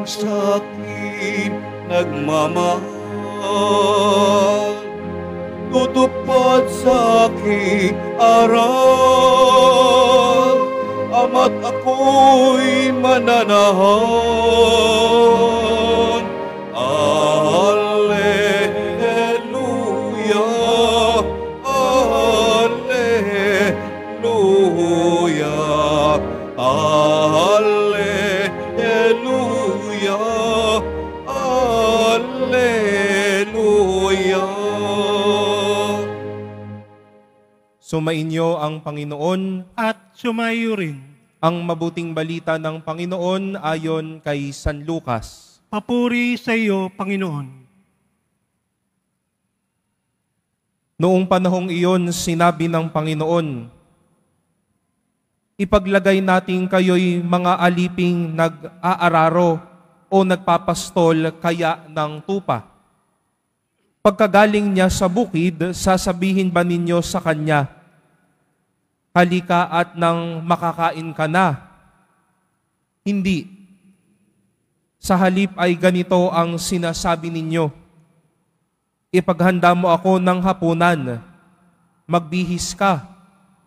iyong sakin nagmamahal Tutupad sa aking aral Ama't ako'y mananahal Sumainyo ang Panginoon at sumayo rin ang mabuting balita ng Panginoon ayon kay San Lucas. Papuri sa iyo, Panginoon. Noong panahong iyon, sinabi ng Panginoon, Ipaglagay natin kayo'y mga aliping nag-aararo o nagpapastol kaya ng tupa. Pagkagaling niya sa bukid, sasabihin ba ninyo sa kanya, halika at nang makakain ka na. Hindi. Sa halip ay ganito ang sinasabi ninyo. Ipaghanda mo ako ng hapunan, magbihis ka,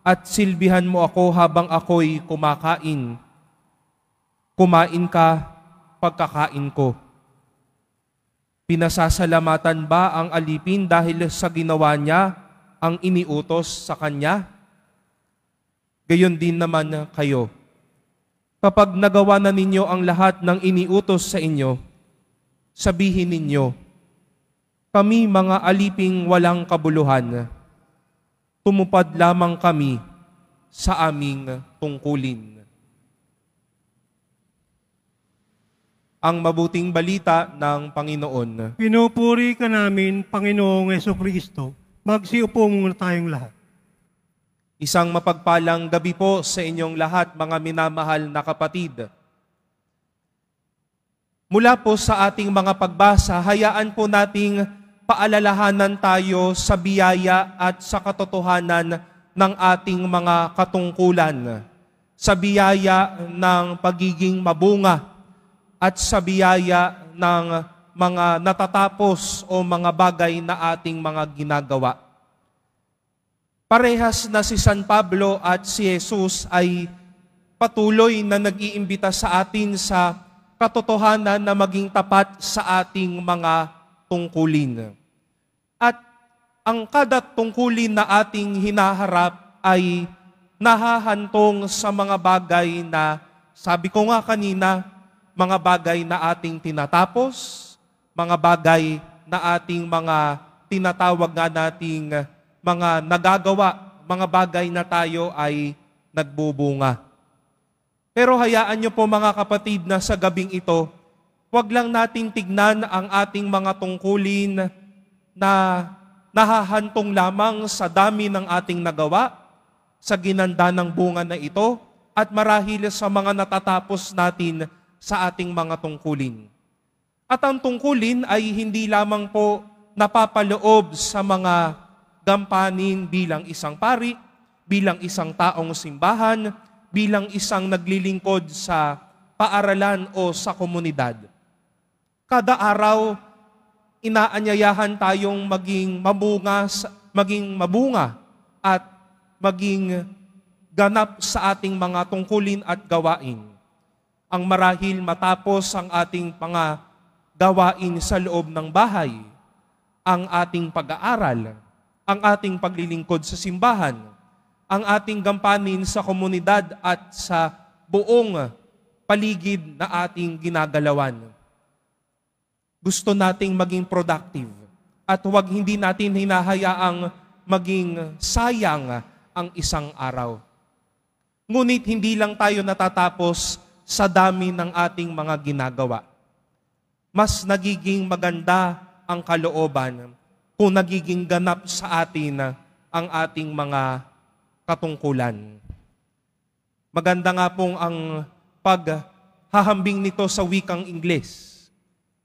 at silbihan mo ako habang ako'y kumakain. Kumain ka, pagkakain ko. Pinasasalamatan ba ang alipin dahil sa ginawa niya ang iniutos sa kanya? Gayon din naman kayo. Kapag nagawa na ninyo ang lahat ng iniutos sa inyo, sabihin ninyo, kami mga aliping walang kabuluhan, tumupad lamang kami sa aming tungkulin. Ang mabuting balita ng Panginoon. Pinupuri ka namin, Panginoong Yeso Kristo. Magsiupo muna tayong lahat. Isang mapagpalang gabi po sa inyong lahat mga minamahal na kapatid. Mula po sa ating mga pagbasa, hayaan po nating paalalahanan tayo sa biyaya at sa katotohanan ng ating mga katungkulan, sa biyaya ng pagiging mabunga at sa biyaya ng mga natatapos o mga bagay na ating mga ginagawa. Parehas na si San Pablo at si Jesus ay patuloy na nag-iimbita sa atin sa katotohanan na maging tapat sa ating mga tungkulin. At ang kada tungkulin na ating hinaharap ay nahahantong sa mga bagay na, sabi ko nga kanina, mga bagay na ating tinatapos, mga bagay na ating mga tinatawag nga nating mga nagagawa, mga bagay na tayo ay nagbubunga. Pero hayaan niyo po mga kapatid na sa gabing ito, wag lang nating tignan ang ating mga tungkulin na nahahantong lamang sa dami ng ating nagawa, sa ginanda ng bunga na ito, at marahil sa mga natatapos natin sa ating mga tungkulin. At ang tungkulin ay hindi lamang po napapaloob sa mga gampanin bilang isang pari, bilang isang taong simbahan, bilang isang naglilingkod sa paaralan o sa komunidad. Kada araw, inaanyayahan tayong maging mabunga, maging mabunga at maging ganap sa ating mga tungkulin at gawain. Ang marahil matapos ang ating mga gawain sa loob ng bahay, ang ating pag-aaral, ang ating paglilingkod sa simbahan, ang ating gampanin sa komunidad at sa buong paligid na ating ginagalawan. Gusto nating maging productive at huwag hindi natin hinahayaang maging sayang ang isang araw. Ngunit hindi lang tayo natatapos sa dami ng ating mga ginagawa. Mas nagiging maganda ang kalooban kung nagiging ganap sa atin ang ating mga katungkulan. Maganda nga pong ang paghahambing nito sa wikang Ingles.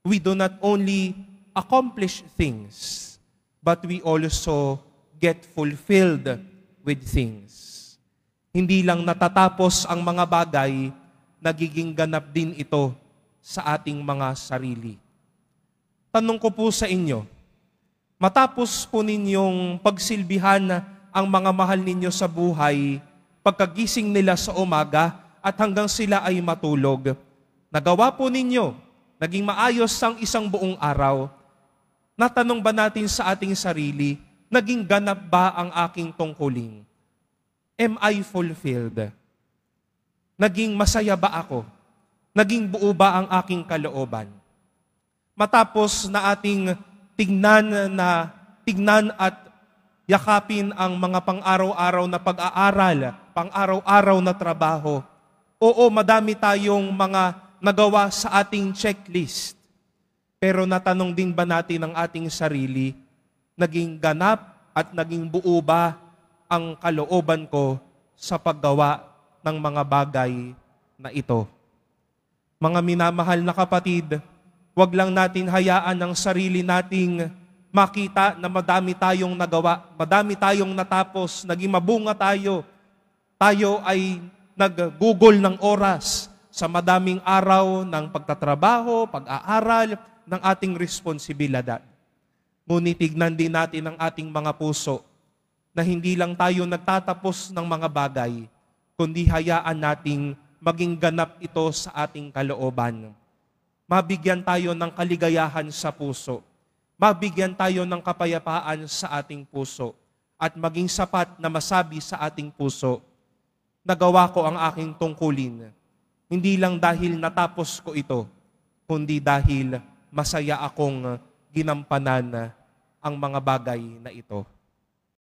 We do not only accomplish things, but we also get fulfilled with things. Hindi lang natatapos ang mga bagay, nagiging ganap din ito sa ating mga sarili. Tanong ko po sa inyo, Matapos po ninyong pagsilbihan ang mga mahal ninyo sa buhay, pagkagising nila sa umaga at hanggang sila ay matulog. Nagawa po ninyo, naging maayos ang isang buong araw. Natanong ba natin sa ating sarili, naging ganap ba ang aking tungkulin? Am I fulfilled? Naging masaya ba ako? Naging buo ba ang aking kalooban? Matapos na ating tignan na tignan at yakapin ang mga pang-araw-araw na pag-aaral, pang-araw-araw na trabaho. Oo, madami tayong mga nagawa sa ating checklist. Pero natanong din ba natin ang ating sarili, naging ganap at naging buo ba ang kalooban ko sa paggawa ng mga bagay na ito? Mga minamahal na kapatid, wag lang natin hayaan ang sarili nating makita na madami tayong nagawa, madami tayong natapos, naging mabunga tayo. Tayo ay nag naggugol ng oras sa madaming araw ng pagtatrabaho, pag-aaral, ng ating responsibilidad. Ngunit tignan din natin ang ating mga puso na hindi lang tayo nagtatapos ng mga bagay, kundi hayaan nating maging ganap ito sa ating kalooban mabigyan tayo ng kaligayahan sa puso, mabigyan tayo ng kapayapaan sa ating puso, at maging sapat na masabi sa ating puso, nagawa ko ang aking tungkulin, hindi lang dahil natapos ko ito, kundi dahil masaya akong ginampanan ang mga bagay na ito.